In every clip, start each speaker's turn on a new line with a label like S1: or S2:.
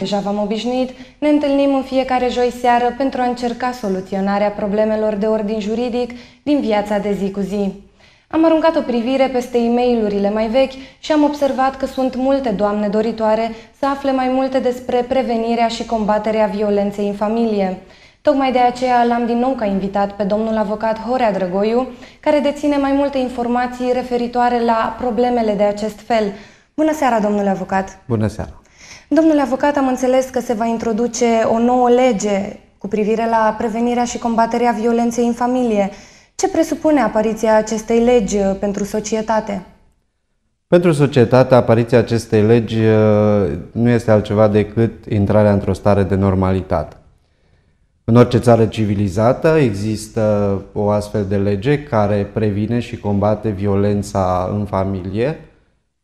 S1: Deja v-am obișnuit, ne întâlnim în fiecare joi seară pentru a încerca soluționarea problemelor de ordin juridic din viața de zi cu zi. Am aruncat o privire peste e mail mai vechi și am observat că sunt multe doamne doritoare să afle mai multe despre prevenirea și combaterea violenței în familie. Tocmai de aceea l-am din nou ca invitat pe domnul avocat Horea Drăgoiu, care deține mai multe informații referitoare la problemele de acest fel. Bună seara, domnule avocat! Bună seara! Domnule avocat, am înțeles că se va introduce o nouă lege cu privire la prevenirea și combaterea violenței în familie. Ce presupune apariția acestei legi uh, pentru societate?
S2: Pentru societate, apariția acestei legi uh, nu este altceva decât intrarea într-o stare de normalitate. În orice țară civilizată există o astfel de lege care previne și combate violența în familie,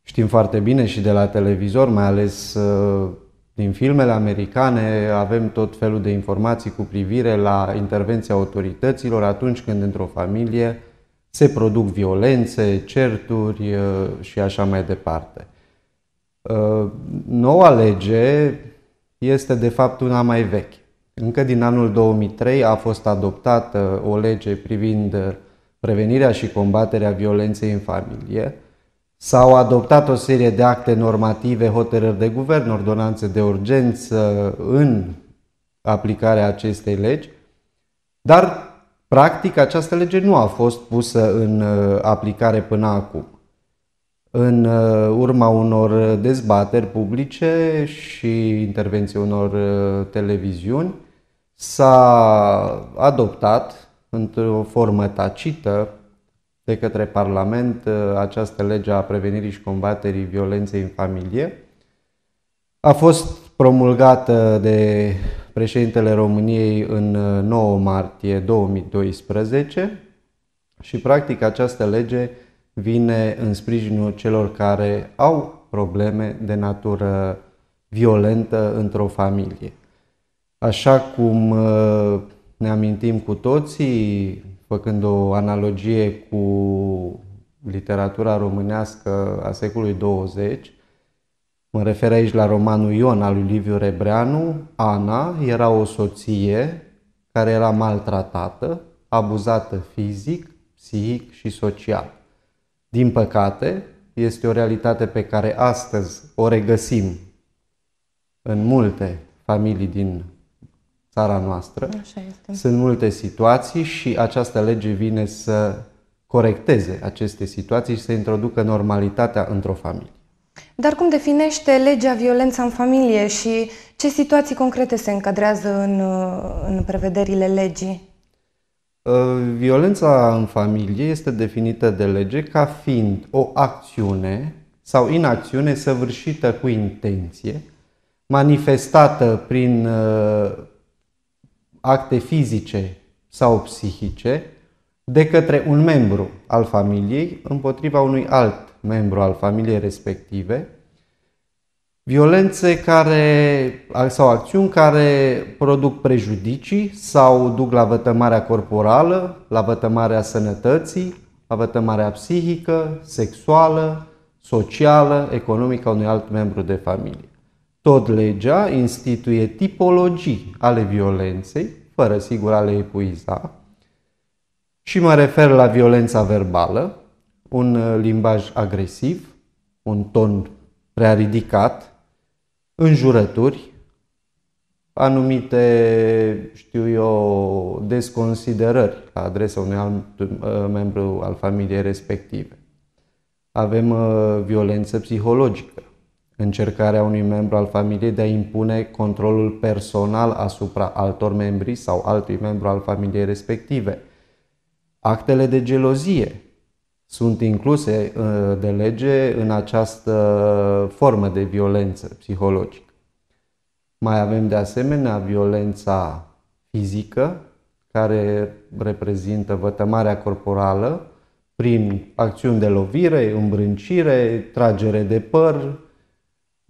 S2: Știm foarte bine și de la televizor, mai ales uh, din filmele americane, avem tot felul de informații cu privire la intervenția autorităților atunci când într-o familie se produc violențe, certuri uh, și așa mai departe. Uh, noua lege este de fapt una mai veche. Încă din anul 2003 a fost adoptată o lege privind prevenirea și combaterea violenței în familie, S-au adoptat o serie de acte normative, hotărâri de guvern, ordonanțe de urgență în aplicarea acestei legi, dar practic această lege nu a fost pusă în uh, aplicare până acum. În uh, urma unor dezbateri publice și intervenții unor uh, televiziuni, s-a adoptat într-o formă tacită de către Parlament uh, această lege a prevenirii și combaterii violenței în familie. A fost promulgată de președintele României în 9 uh, martie 2012 și practic această lege vine în sprijinul celor care au probleme de natură violentă într-o familie. Așa cum uh, ne amintim cu toții, făcând o analogie cu literatura românească a secolului 20. Mă refer aici la romanul Ion al lui Liviu Rebreanu. Ana era o soție care era maltratată, abuzată fizic, psihic și social. Din păcate, este o realitate pe care astăzi o regăsim în multe familii din țara noastră. Așa este. Sunt multe situații și această lege vine să corecteze aceste situații și să introducă normalitatea într-o familie.
S1: Dar cum definește legea violența în familie și ce situații concrete se încadrează în, în prevederile legii?
S2: Ă, violența în familie este definită de lege ca fiind o acțiune sau inacțiune săvârșită cu intenție, manifestată prin ă, acte fizice sau psihice de către un membru al familiei împotriva unui alt membru al familiei respective, violențe care, sau acțiuni care produc prejudicii sau duc la vătămarea corporală, la vătămarea sănătății, la vătămarea psihică, sexuală, socială, economică a unui alt membru de familie. Tot legea instituie tipologii ale violenței, fără sigur a le epuiza, și mă refer la violența verbală, un uh, limbaj agresiv, un ton prea ridicat, înjurături, anumite, știu eu, desconsiderări la adresa unui alt uh, membru al familiei respective. Avem uh, violență psihologică, încercarea unui membru al familiei de a impune controlul personal asupra altor membri sau altui membru al familiei respective. Actele de gelozie sunt incluse uh, de lege în această formă de violență psihologică. Mai avem de asemenea violența fizică, care reprezintă vătămarea corporală prin acțiuni de lovire, îmbrâncire, tragere de păr,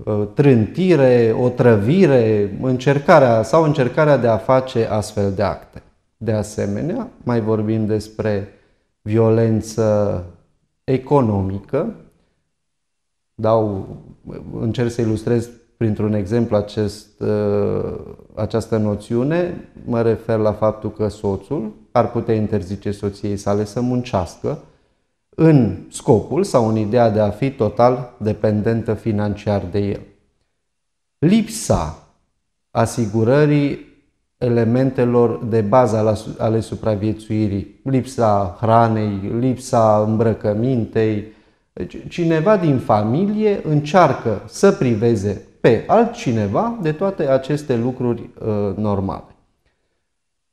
S2: Uh, trântire, o trăvire, încercarea sau încercarea de a face astfel de acte. De asemenea, mai vorbim despre violență economică. Dau, încerc să ilustrez printr-un exemplu acest, uh, această noțiune. Mă refer la faptul că soțul ar putea interzice soției sale să muncească, în scopul sau în ideea de a fi total dependentă financiar de el. Lipsa asigurării elementelor de bază ale supraviețuirii, lipsa hranei, lipsa îmbrăcămintei. Deci, cineva din familie încearcă să priveze pe altcineva de toate aceste lucruri uh, normale.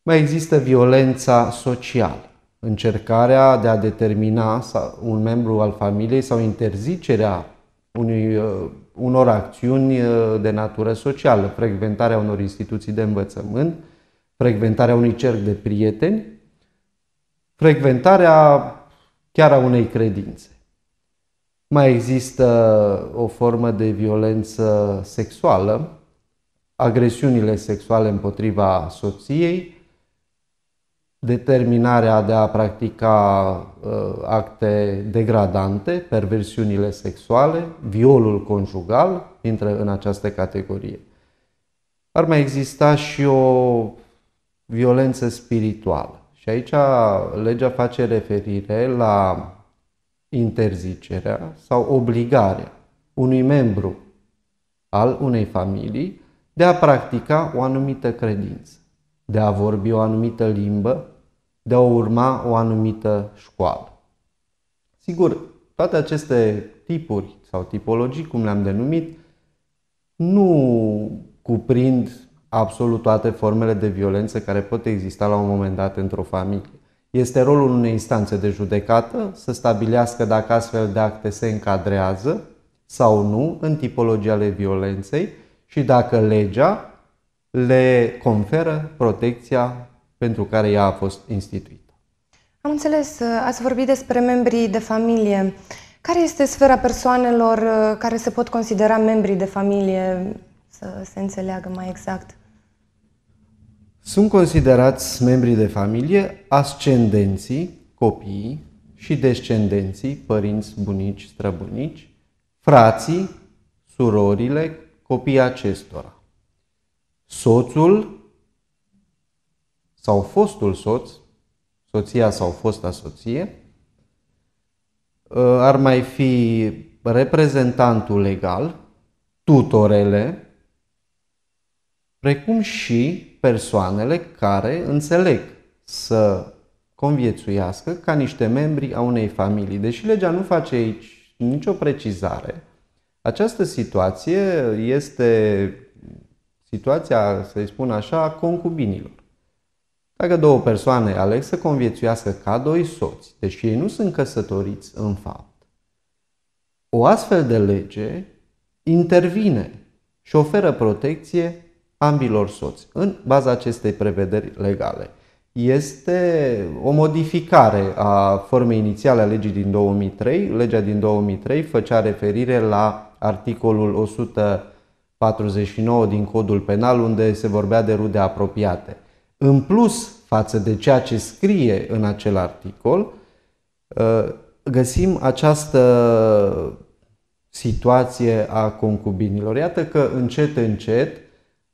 S2: Mai există violența socială încercarea de a determina un membru al familiei sau interzicerea unui, uh, unor acțiuni uh, de natură socială, frecventarea unor instituții de învățământ, frecventarea unui cerc de prieteni, frecventarea chiar a unei credințe. Mai există o formă de violență sexuală, agresiunile sexuale împotriva soției, determinarea de a practica uh, acte degradante, perversiunile sexuale, violul conjugal intră în această categorie. Ar mai exista și o violență spirituală. Și aici legea face referire la interzicerea sau obligarea unui membru al unei familii de a practica o anumită credință, de a vorbi o anumită limbă, de a urma o anumită școală. Sigur, toate aceste tipuri sau tipologii, cum le-am denumit, nu cuprind absolut toate formele de violență care pot exista la un moment dat într-o familie. Este rolul unei instanțe de judecată să stabilească dacă astfel de acte se încadrează sau nu în tipologia ale violenței și dacă legea le conferă protecția pentru care ea a fost instituită.
S1: Am înțeles, uh, ați vorbit despre membrii de familie. Care este sfera persoanelor uh, care se pot considera membrii de familie, să se înțeleagă mai exact?
S2: Sunt considerați membrii de familie ascendenții, copiii și descendenții, părinți, bunici, străbunici, frații, surorile, copiii acestora. Soțul, sau fostul soț, soția sau fosta soție, ă, ar mai fi reprezentantul legal, tutorele, precum și persoanele care înțeleg să conviețuiască ca niște membri a unei familii. Deși legea nu face aici nicio precizare, această situație este situația, să-i spun așa, a concubinilor. Dacă două persoane aleg să conviețuiască ca doi soți, deși ei nu sunt căsătoriți în fapt, o astfel de lege intervine și oferă protecție ambilor soți în baza acestei prevederi legale. Este o modificare a formei inițiale a legii din 2003. Legea din 2003 făcea referire la articolul 149 din Codul Penal unde se vorbea de rude apropiate în plus față de ceea ce scrie în acel articol, uh, găsim această situație a concubinilor. Iată că încet, încet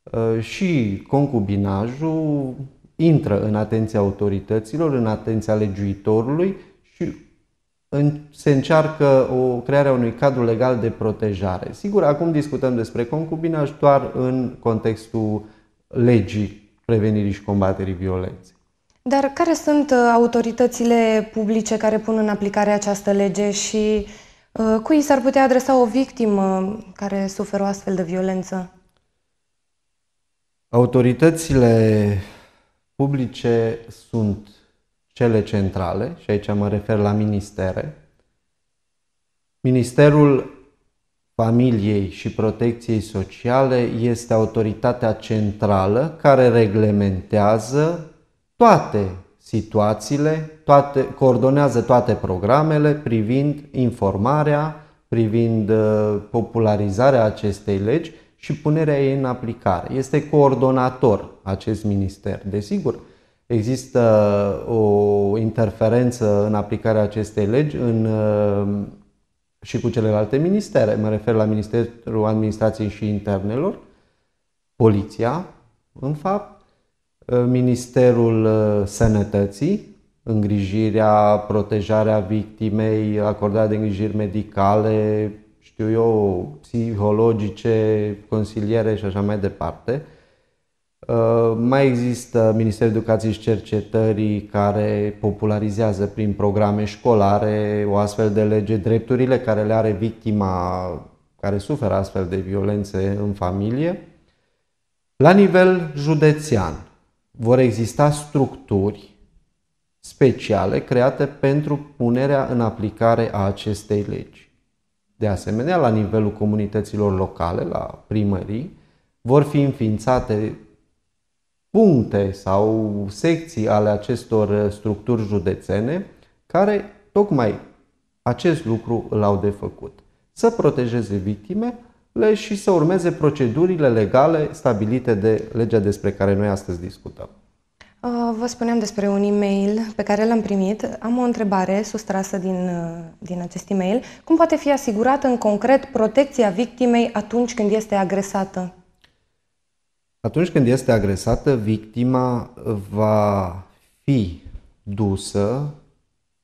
S2: uh, și concubinajul intră în atenția autorităților, în atenția legiuitorului și se încearcă o crearea unui cadru legal de protejare. Sigur, acum discutăm despre concubinaj doar în contextul legii prevenirii și combaterii violenței.
S1: Dar care sunt uh, autoritățile publice care pun în aplicare această lege și uh, cui s-ar putea adresa o victimă care suferă o astfel de violență?
S2: Autoritățile publice sunt cele centrale, și aici mă refer la ministere. Ministerul familiei și protecției sociale este autoritatea centrală care reglementează toate situațiile, toate, coordonează toate programele privind informarea, privind uh, popularizarea acestei legi și punerea ei în aplicare. Este coordonator acest minister. Desigur, există o interferență în aplicarea acestei legi în uh, și cu celelalte ministere. Mă refer la Ministerul Administrației și Internelor, Poliția, în fapt, Ministerul uh, Sănătății, îngrijirea, protejarea victimei, acordarea de îngrijiri medicale, știu eu, psihologice, consiliere și așa mai departe Uh, mai există Ministerul Educației și Cercetării care popularizează prin programe școlare o astfel de lege, drepturile care le are victima care suferă astfel de violențe în familie. La nivel județean vor exista structuri speciale create pentru punerea în aplicare a acestei legi. De asemenea, la nivelul comunităților locale, la primării, vor fi înființate puncte sau secții ale acestor uh, structuri județene care tocmai acest lucru l au de făcut. Să protejeze victimele și să urmeze procedurile legale stabilite de legea despre care noi astăzi discutăm.
S1: Uh, vă spuneam despre un e-mail pe care l-am primit. Am o întrebare sustrasă din, uh, din acest e-mail. Cum poate fi asigurată în concret protecția victimei atunci când este agresată?
S2: Atunci când este agresată, victima va fi dusă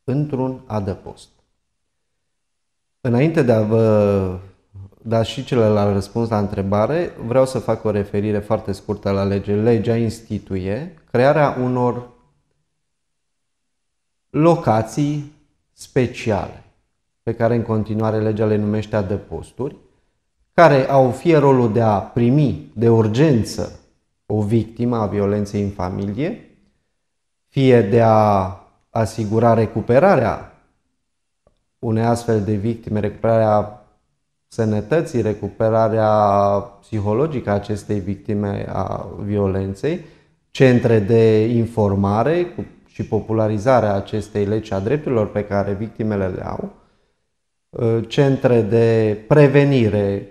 S2: într-un adăpost. Înainte de a vă da și celălalt răspuns la întrebare, vreau să fac o referire foarte scurtă la lege. Legea instituie crearea unor locații speciale, pe care în continuare legea le numește adăposturi, care au fie rolul de a primi de urgență o victimă a violenței în familie, fie de a asigura recuperarea unei astfel de victime, recuperarea sănătății, recuperarea psihologică a acestei victime a violenței, centre de informare și popularizarea acestei legi a drepturilor pe care victimele le au, ă, centre de prevenire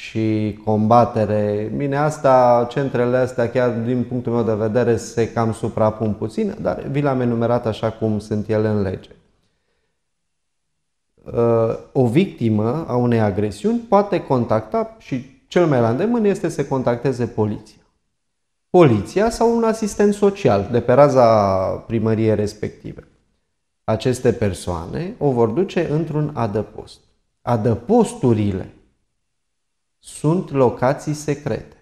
S2: și combatere. Bine, asta, centrele astea, chiar din punctul meu de vedere, se cam suprapun puțin, dar vi l am enumerat așa cum sunt ele în lege. Uh, o victimă a unei agresiuni poate contacta și cel mai la îndemână este să contacteze poliția. Poliția sau un asistent social de pe raza primăriei respective. Aceste persoane o vor duce într-un adăpost. Adăposturile sunt locații secrete.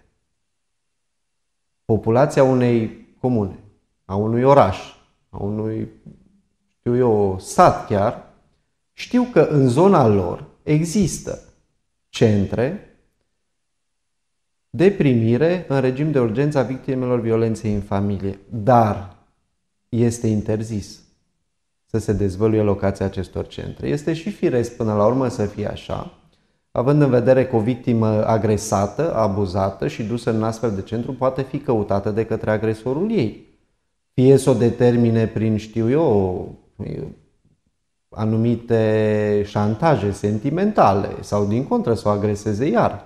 S2: Populația unei comune, a unui oraș, a unui, știu eu, sat chiar, știu că în zona lor există centre de primire în regim de urgență a victimelor violenței în familie, dar este interzis să se dezvăluie locația acestor centre. Este și firesc până la urmă să fie așa, având în vedere că o victimă agresată, abuzată și dusă în astfel de centru poate fi căutată de către agresorul ei. Fie să o determine prin, știu eu, anumite șantaje sentimentale sau din contră să o agreseze iar.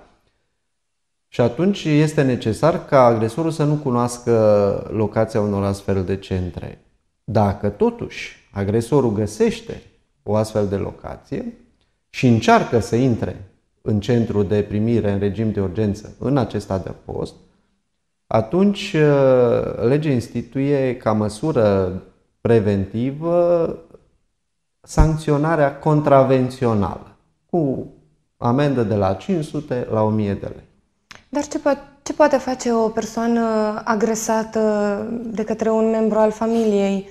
S2: Și atunci este necesar ca agresorul să nu cunoască locația unor astfel de centre. Dacă totuși agresorul găsește o astfel de locație și încearcă să intre în centru de primire în regim de urgență în acest adăpost, atunci uh, legea instituie ca măsură preventivă sancționarea contravențională cu amendă de la 500 la 1000 de lei.
S1: Dar ce, po- ce poate face o persoană agresată de către un membru al familiei?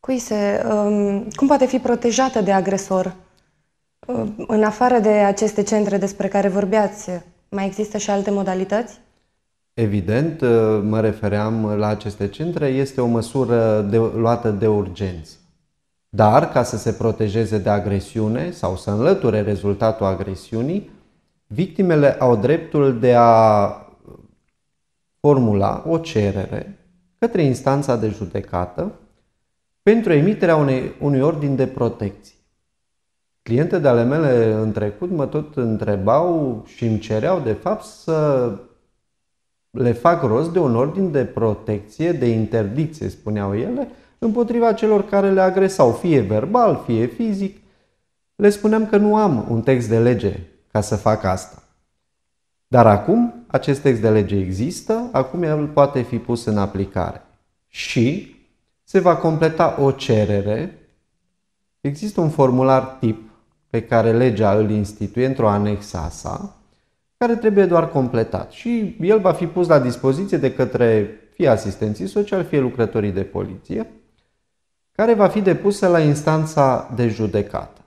S1: Cui se, um, cum poate fi protejată de agresor? Uh, în afară de aceste centre despre care vorbeați, mai există și alte modalități?
S2: Evident, uh, mă refeream la aceste centre, este o măsură de, luată de urgență. Dar, ca să se protejeze de agresiune sau să înlăture rezultatul agresiunii, victimele au dreptul de a formula o cerere către instanța de judecată pentru emiterea unei, unui ordin de protecție cliente de ale mele în trecut mă tot întrebau și îmi cereau de fapt să le fac rost de un ordin de protecție, de interdicție, spuneau ele, împotriva celor care le agresau, fie verbal, fie fizic. Le spuneam că nu am un text de lege ca să fac asta. Dar acum acest text de lege există, acum el poate fi pus în aplicare. Și se va completa o cerere. Există un formular tip pe care legea îl instituie într-o anexă a sa, care trebuie doar completat și el va fi pus la dispoziție de către fie asistenții sociali, fie lucrătorii de poliție, care va fi depusă la instanța de judecată.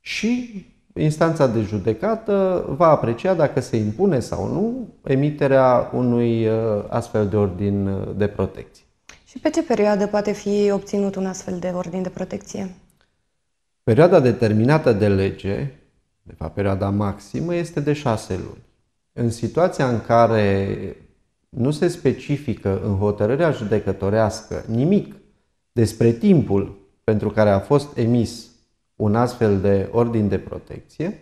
S2: Și instanța de judecată va aprecia dacă se impune sau nu emiterea unui uh, astfel de ordin uh, de protecție.
S1: Și pe ce perioadă poate fi obținut un astfel de ordin de protecție?
S2: Perioada determinată de lege, de fapt perioada maximă, este de șase luni. În situația în care nu se specifică în hotărârea judecătorească nimic despre timpul pentru care a fost emis un astfel de ordin de protecție,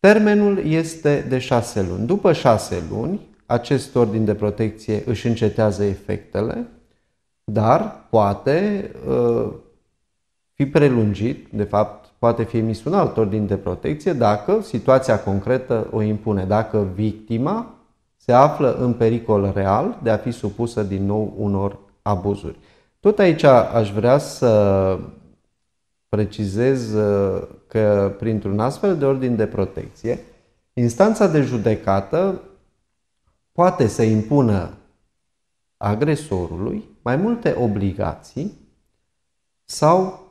S2: termenul este de șase luni. După șase luni, acest ordin de protecție își încetează efectele, dar poate ă, fi prelungit, de fapt poate fi emis un alt ordin de protecție dacă situația concretă o impune, dacă victima se află în pericol real de a fi supusă din nou unor abuzuri. Tot aici aș vrea să precizez uh, că printr-un astfel de ordin de protecție, instanța de judecată poate să impună agresorului mai multe obligații sau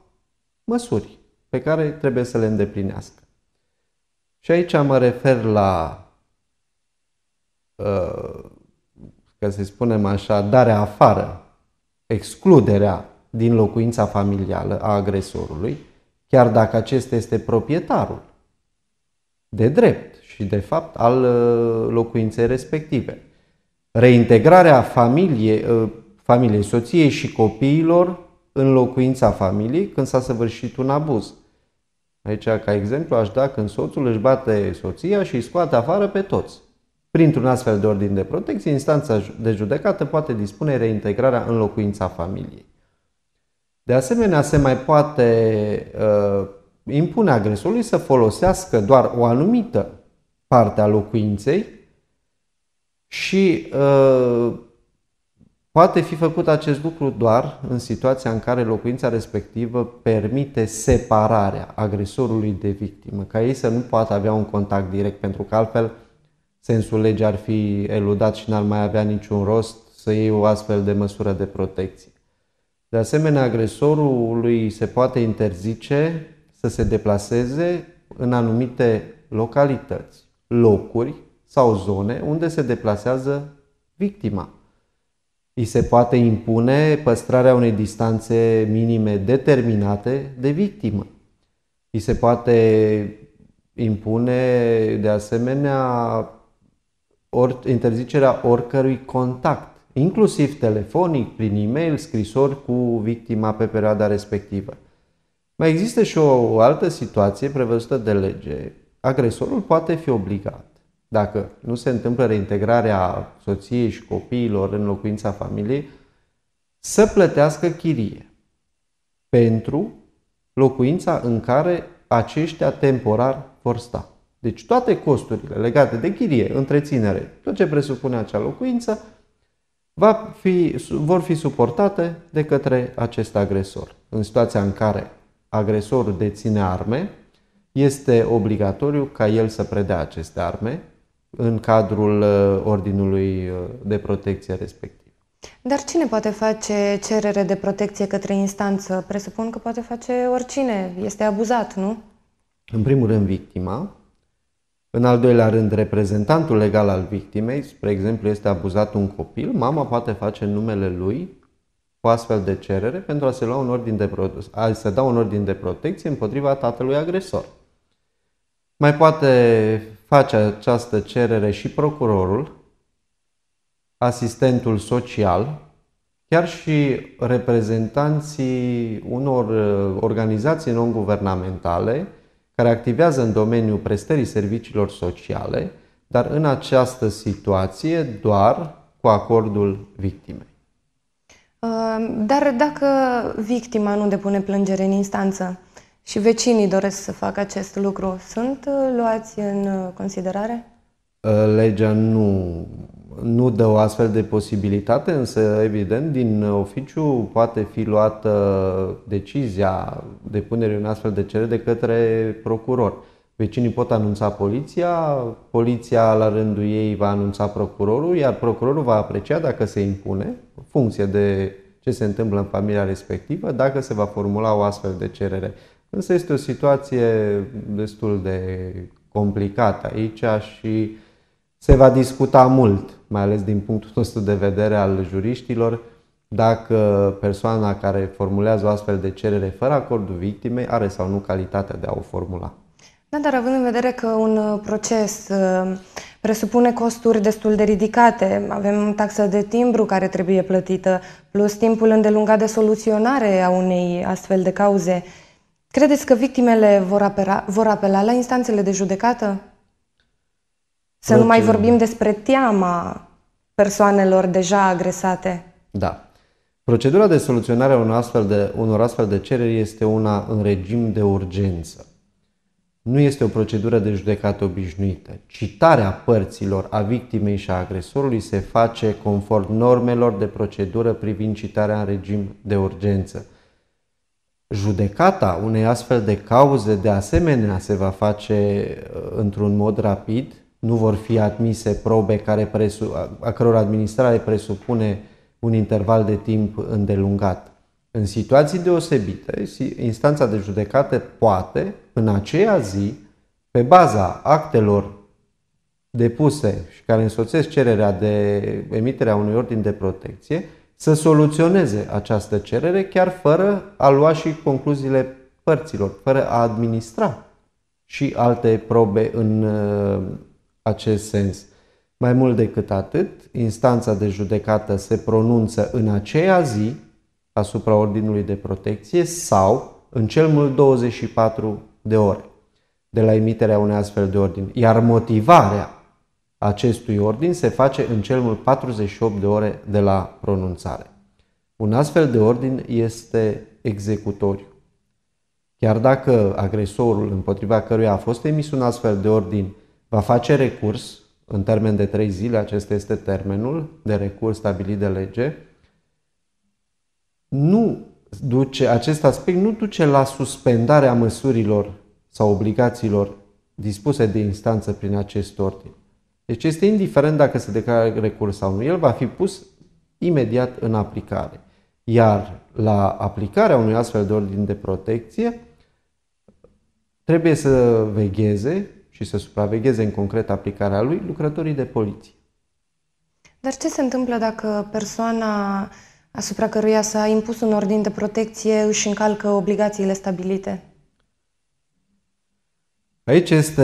S2: măsuri pe care trebuie să le îndeplinească. Și aici mă refer la, uh, că să spunem așa, darea afară, excluderea din locuința familială a agresorului, chiar dacă acesta este proprietarul de drept și de fapt al uh, locuinței respective. Reintegrarea familiei, uh, familiei soției și copiilor în locuința familiei când s-a săvârșit un abuz. Aici, ca exemplu, aș da când soțul își bate soția și îi scoate afară pe toți. Printr-un astfel de ordin de protecție, instanța de judecată poate dispune reintegrarea în locuința familiei. De asemenea, se mai poate uh, impune agresorului să folosească doar o anumită parte a locuinței și uh, Poate fi făcut acest lucru doar în situația în care locuința respectivă permite separarea agresorului de victimă, ca ei să nu poată avea un contact direct, pentru că altfel sensul legii ar fi eludat și n-ar mai avea niciun rost să iei o astfel de măsură de protecție. De asemenea, agresorului se poate interzice să se deplaseze în anumite localități, locuri sau zone unde se deplasează victima îi se poate impune păstrarea unei distanțe minime determinate de victimă. Îi se poate impune, de asemenea, or, interzicerea oricărui contact, inclusiv telefonic, prin e-mail, scrisori cu victima pe perioada respectivă. Mai există și o altă situație prevăzută de lege. Agresorul poate fi obligat dacă nu se întâmplă reintegrarea soției și copiilor în locuința familiei, să plătească chirie pentru locuința în care aceștia temporar vor sta. Deci toate costurile legate de chirie, întreținere, tot ce presupune acea locuință, va fi, vor fi suportate de către acest agresor. În situația în care agresorul deține arme, este obligatoriu ca el să predea aceste arme în cadrul uh, ordinului uh, de protecție respectiv.
S1: Dar cine poate face cerere de protecție către instanță? Presupun că poate face oricine. Este abuzat, nu?
S2: În primul rând, victima. În al doilea rând, reprezentantul legal al victimei, spre exemplu, este abuzat un copil, mama poate face numele lui o astfel de cerere pentru a se, lua un ordin de, a se da un ordin de protecție împotriva tatălui agresor. Mai poate face această cerere și procurorul, asistentul social, chiar și reprezentanții unor uh, organizații non-guvernamentale care activează în domeniul prestării serviciilor sociale, dar în această situație doar cu acordul victimei.
S1: Uh, dar dacă victima nu depune plângere în instanță, și vecinii doresc să facă acest lucru, sunt uh, luați în uh, considerare?
S2: Uh, legea nu, nu dă o astfel de posibilitate, însă, evident, din oficiu poate fi luată decizia punere în astfel de cerere de către procuror. Vecinii pot anunța poliția, poliția la rândul ei va anunța procurorul, iar procurorul va aprecia dacă se impune, în funcție de ce se întâmplă în familia respectivă, dacă se va formula o astfel de cerere. Însă este o situație destul de complicată aici și se va discuta mult, mai ales din punctul nostru de vedere al juriștilor, dacă persoana care formulează o astfel de cerere fără acordul victimei are sau nu calitatea de a o formula.
S1: Da, dar având în vedere că un uh, proces uh, presupune costuri destul de ridicate, avem taxă de timbru care trebuie plătită, plus timpul îndelungat de soluționare a unei astfel de cauze, Credeți că victimele vor apela, vor apela la instanțele de judecată? Să Tot nu mai uh, vorbim despre teama persoanelor deja agresate.
S2: Da. Procedura de soluționare a unor astfel de, unor astfel de cereri este una în regim de urgență. Nu este o procedură de judecată obișnuită. Citarea părților a victimei și a agresorului se face conform normelor de procedură privind citarea în regim de urgență. Judecata unei astfel de cauze de asemenea se va face uh, într-un mod rapid, nu vor fi admise probe care presu- a căror administrare presupune un interval de timp îndelungat. În situații deosebite, instanța de judecată poate, în aceea zi, pe baza actelor depuse și care însoțesc cererea de emiterea unui ordin de protecție, să soluționeze această cerere chiar fără a lua și concluziile părților, fără a administra și alte probe în uh, acest sens. Mai mult decât atât, instanța de judecată se pronunță în aceea zi asupra ordinului de protecție sau în cel mult 24 de ore de la emiterea unei astfel de ordini. Iar motivarea acestui ordin se face în cel mult 48 de ore de la pronunțare. Un astfel de ordin este executoriu. Chiar dacă agresorul împotriva căruia a fost emis un astfel de ordin va face recurs în termen de 3 zile, acesta este termenul de recurs stabilit de lege, nu duce, acest aspect nu duce la suspendarea măsurilor sau obligațiilor dispuse de instanță prin acest ordin. Deci este indiferent dacă se declară recurs sau nu, el va fi pus imediat în aplicare. Iar la aplicarea unui astfel de ordin de protecție, trebuie să vegheze și să supravegheze în concret aplicarea lui lucrătorii de poliție.
S1: Dar ce se întâmplă dacă persoana asupra căruia s-a impus un ordin de protecție își încalcă obligațiile stabilite?
S2: Aici este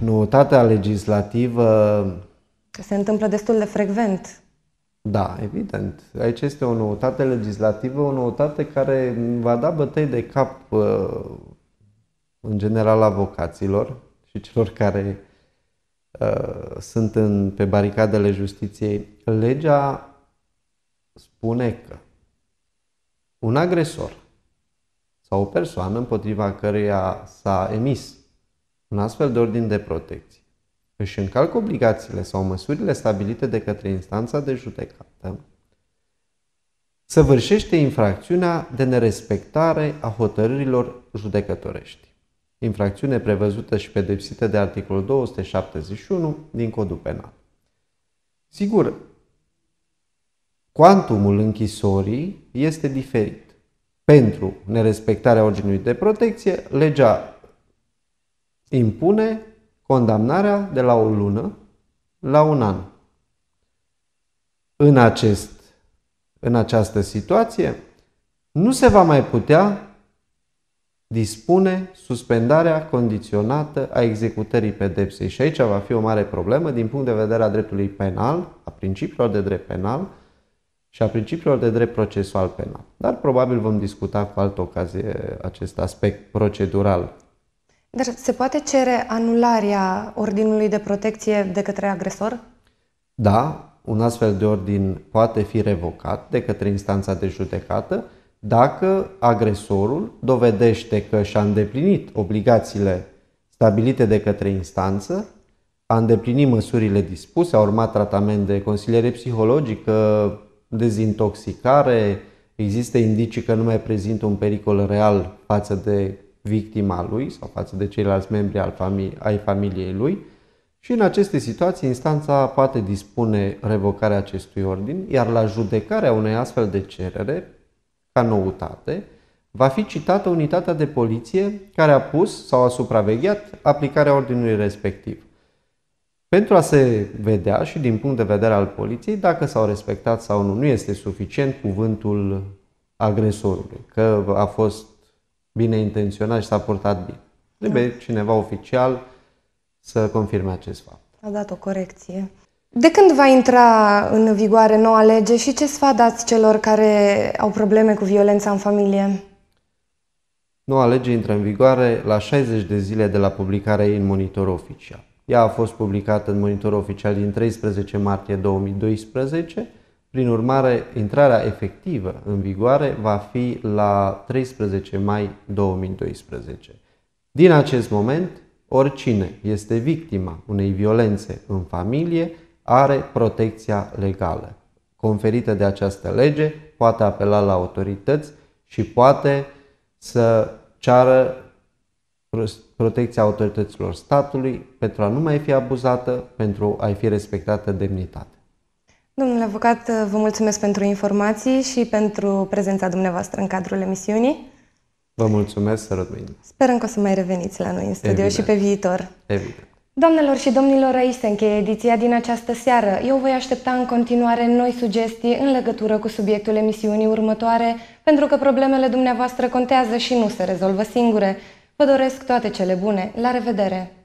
S2: noutatea legislativă...
S1: Că se întâmplă destul de frecvent.
S2: Da, evident. Aici este o noutate legislativă, o noutate care va da bătăi de cap uh, în general avocaților și celor care uh, sunt în, pe baricadele justiției. Legea spune că un agresor sau o persoană împotriva căreia s-a emis un astfel de ordin de protecție își încalcă obligațiile sau măsurile stabilite de către instanța de judecată, săvârșește infracțiunea de nerespectare a hotărârilor judecătorești. Infracțiune prevăzută și pedepsită de articolul 271 din Codul Penal. Sigur, cuantumul închisorii este diferit. Pentru nerespectarea ordinului de protecție, legea impune condamnarea de la o lună la un an. În, acest, în această situație, nu se va mai putea dispune suspendarea condiționată a executării pedepsei. Și aici va fi o mare problemă din punct de vedere a dreptului penal, a principiilor de drept penal și a principiilor de drept procesual penal. Dar probabil vom discuta cu altă ocazie acest aspect procedural
S1: dar se poate cere anularea ordinului de protecție de către agresor?
S2: Da, un astfel de ordin poate fi revocat de către instanța de judecată dacă agresorul dovedește că și-a îndeplinit obligațiile stabilite de către instanță, a îndeplinit măsurile dispuse, a urmat tratament de consiliere psihologică, dezintoxicare, există indicii că nu mai prezintă un pericol real față de victima lui sau față de ceilalți membri al famili- ai familiei lui și în aceste situații instanța poate dispune revocarea acestui ordin, iar la judecarea unei astfel de cerere, ca noutate, va fi citată unitatea de poliție care a pus sau a supravegheat aplicarea ordinului respectiv. Pentru a se vedea și din punct de vedere al poliției dacă s-au respectat sau nu, nu este suficient cuvântul agresorului, că a fost bine intenționat și s-a purtat bine. Da. Trebuie da. cineva oficial să confirme acest fapt.
S1: A dat o corecție. De când va intra în vigoare noua lege și ce sfat dați celor care au probleme cu violența în familie?
S2: Noua lege intră în vigoare la 60 de zile de la publicarea ei în monitor oficial. Ea a fost publicată în monitor oficial din 13 martie 2012 prin urmare, intrarea efectivă în vigoare va fi la 13 mai 2012. Din acest moment, oricine este victima unei violențe în familie are protecția legală. Conferită de această lege, poate apela la autorități și poate să ceară protecția autorităților statului pentru a nu mai fi abuzată, pentru a-i fi respectată demnitatea.
S1: Domnule avocat, vă mulțumesc pentru informații și pentru prezența dumneavoastră în cadrul emisiunii.
S2: Vă mulțumesc, să rămâi.
S1: Sperăm că o să mai reveniți la noi în studio Evident. și pe viitor. Evident. Doamnelor și domnilor, aici se încheie ediția din această seară. Eu voi aștepta în continuare noi sugestii în legătură cu subiectul emisiunii următoare, pentru că problemele dumneavoastră contează și nu se rezolvă singure. Vă doresc toate cele bune. La revedere!